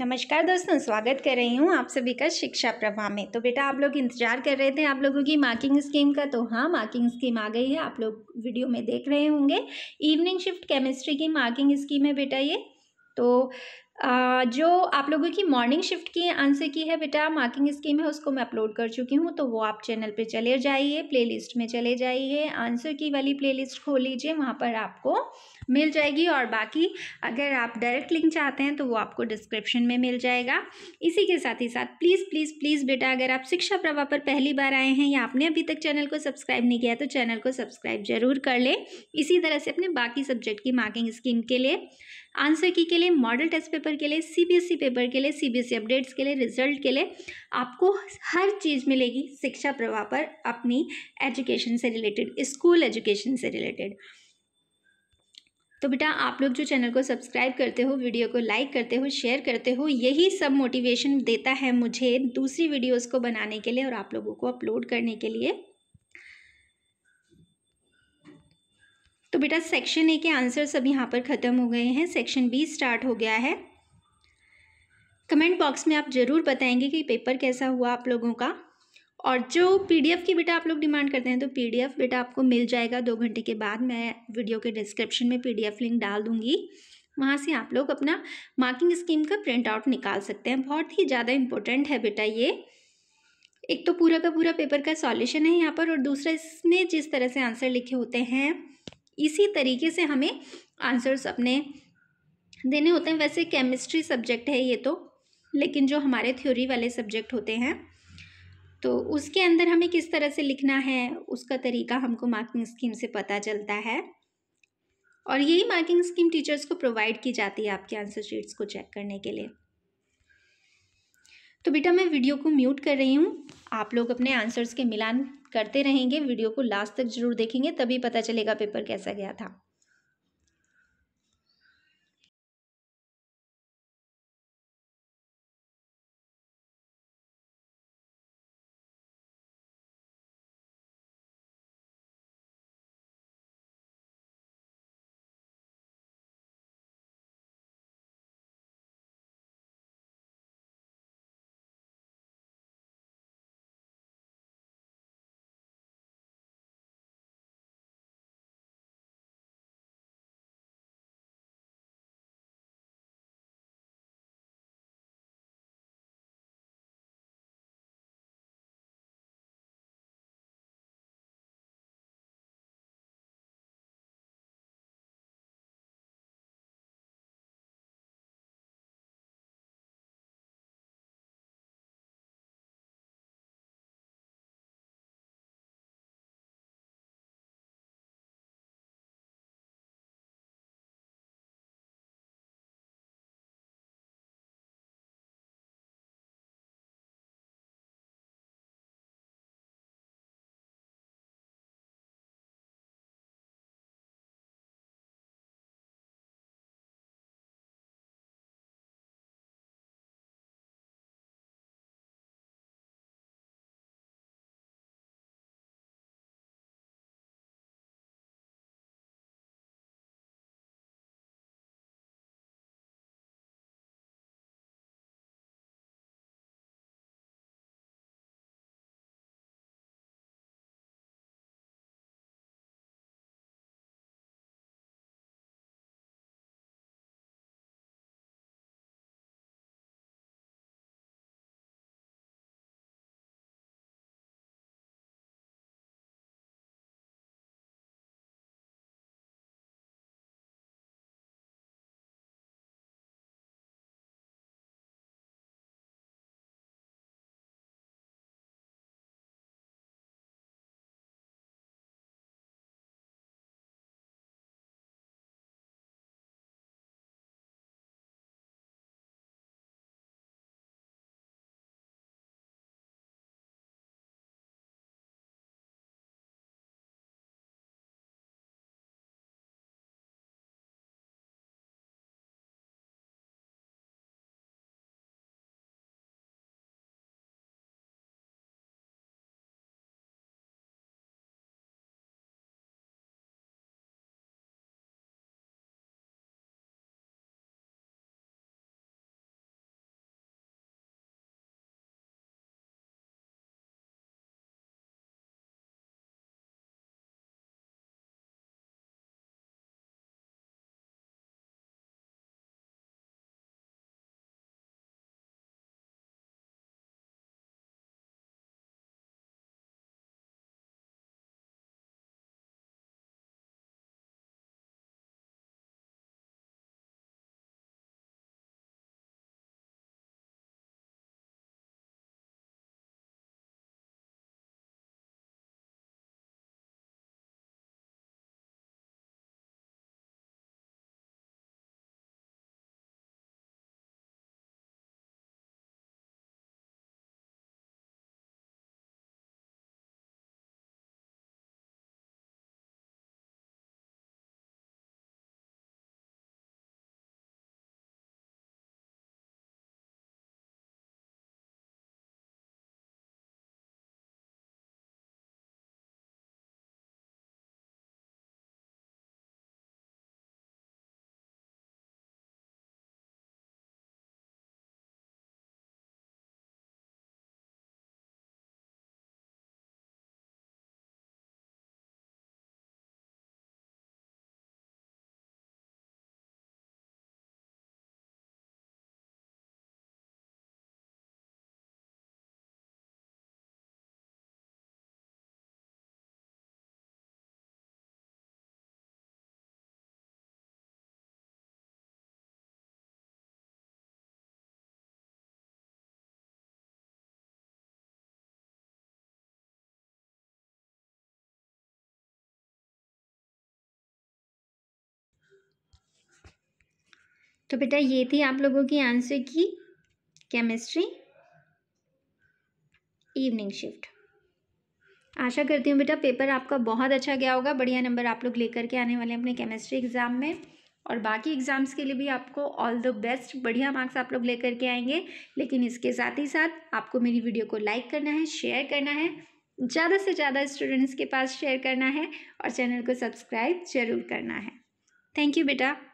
नमस्कार दोस्तों स्वागत कर रही हूँ आप सभी का शिक्षा प्रवाह में तो बेटा आप लोग इंतजार कर रहे थे आप लोगों की मार्किंग स्कीम का तो हाँ मार्किंग स्कीम आ गई है आप लोग वीडियो में देख रहे होंगे इवनिंग शिफ्ट केमिस्ट्री की मार्किंग स्कीम है बेटा ये तो जो आप लोगों की मॉर्निंग शिफ्ट की आंसर की है बेटा मार्किंग स्कीम है उसको मैं अपलोड कर चुकी हूँ तो वो आप चैनल पे चले जाइए प्लेलिस्ट में चले जाइए आंसर की वाली प्लेलिस्ट खोल लीजिए वहाँ पर आपको मिल जाएगी और बाकी अगर आप डायरेक्ट लिंक चाहते हैं तो वो आपको डिस्क्रिप्शन में मिल जाएगा इसी के साथ ही साथ प्लीज़ प्लीज़ प्लीज़ बेटा अगर आप शिक्षा प्रभा पर पहली बार आए हैं या आपने अभी तक चैनल को सब्सक्राइब नहीं किया तो चैनल को सब्सक्राइब जरूर कर लें इसी तरह से अपने बाकी सब्जेक्ट की मार्किंग स्कीम के लिए आंसर की के लिए मॉडल टेस्ट पेपर के लिए सीबीएसई पेपर e के लिए सीबीएसई अपडेट्स e के लिए रिजल्ट के लिए आपको हर चीज़ मिलेगी शिक्षा प्रवाह पर अपनी एजुकेशन से रिलेटेड स्कूल एजुकेशन से रिलेटेड तो बेटा आप लोग जो चैनल को सब्सक्राइब करते हो वीडियो को लाइक करते हो शेयर करते हो यही सब मोटिवेशन देता है मुझे दूसरी वीडियोज़ को बनाने के लिए और आप लोगों को अपलोड करने के लिए तो बेटा सेक्शन ए के आंसर सब यहाँ पर ख़त्म हो गए हैं सेक्शन बी स्टार्ट हो गया है कमेंट बॉक्स में आप ज़रूर बताएंगे कि पेपर कैसा हुआ आप लोगों का और जो पीडीएफ की बेटा आप लोग डिमांड करते हैं तो पीडीएफ बेटा आपको मिल जाएगा दो घंटे के बाद मैं वीडियो के डिस्क्रिप्शन में पीडीएफ लिंक डाल दूँगी वहाँ से आप लोग अपना मार्किंग स्कीम का प्रिंट आउट निकाल सकते हैं बहुत ही ज़्यादा इम्पोर्टेंट है बेटा ये एक तो पूरा का पूरा पेपर का सॉल्यूशन है यहाँ पर और दूसरा इसमें जिस तरह से आंसर लिखे होते हैं इसी तरीके से हमें आंसर्स अपने देने होते हैं वैसे केमिस्ट्री सब्जेक्ट है ये तो लेकिन जो हमारे थ्योरी वाले सब्जेक्ट होते हैं तो उसके अंदर हमें किस तरह से लिखना है उसका तरीका हमको मार्किंग स्कीम से पता चलता है और यही मार्किंग स्कीम टीचर्स को प्रोवाइड की जाती है आपके आंसर शीट्स को चेक करने के लिए तो बेटा मैं वीडियो को म्यूट कर रही हूँ आप लोग अपने आंसर्स के मिलान करते रहेंगे वीडियो को लास्ट तक जरूर देखेंगे तभी पता चलेगा पेपर कैसा गया था तो बेटा ये थी आप लोगों की आंसर की केमिस्ट्री इवनिंग शिफ्ट आशा करती हूँ बेटा पेपर आपका बहुत अच्छा गया होगा बढ़िया नंबर आप लोग लेकर के आने वाले हैं अपने केमिस्ट्री एग्ज़ाम में और बाकी एग्ज़ाम्स के लिए भी आपको ऑल द बेस्ट बढ़िया मार्क्स आप लोग लेकर के आएंगे लेकिन इसके साथ ही साथ आपको मेरी वीडियो को लाइक करना है शेयर करना है ज़्यादा से ज़्यादा स्टूडेंट्स के पास शेयर करना है और चैनल को सब्सक्राइब जरूर करना है थैंक यू बेटा